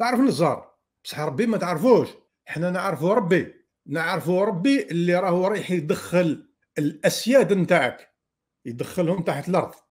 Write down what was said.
تعرف النزار بصح ربي ما تعرفوش حنا نعرفو ربي نعرفو ربي اللي راهو رايح يدخل الاسياد نتاعك يدخلهم تحت الارض